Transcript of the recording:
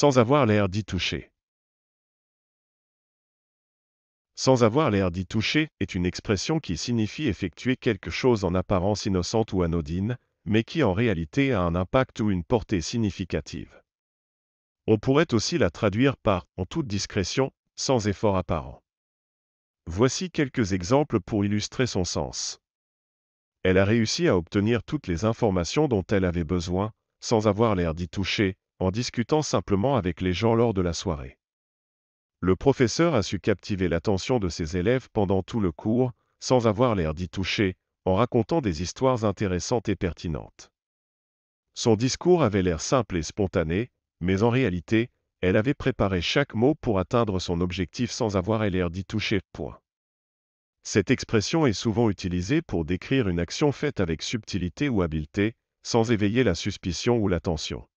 sans avoir l'air d'y toucher. Sans avoir l'air d'y toucher est une expression qui signifie effectuer quelque chose en apparence innocente ou anodine, mais qui en réalité a un impact ou une portée significative. On pourrait aussi la traduire par en toute discrétion, sans effort apparent. Voici quelques exemples pour illustrer son sens. Elle a réussi à obtenir toutes les informations dont elle avait besoin, sans avoir l'air d'y toucher, en discutant simplement avec les gens lors de la soirée. Le professeur a su captiver l'attention de ses élèves pendant tout le cours, sans avoir l'air d'y toucher, en racontant des histoires intéressantes et pertinentes. Son discours avait l'air simple et spontané, mais en réalité, elle avait préparé chaque mot pour atteindre son objectif sans avoir l'air d'y toucher. Point. Cette expression est souvent utilisée pour décrire une action faite avec subtilité ou habileté, sans éveiller la suspicion ou l'attention.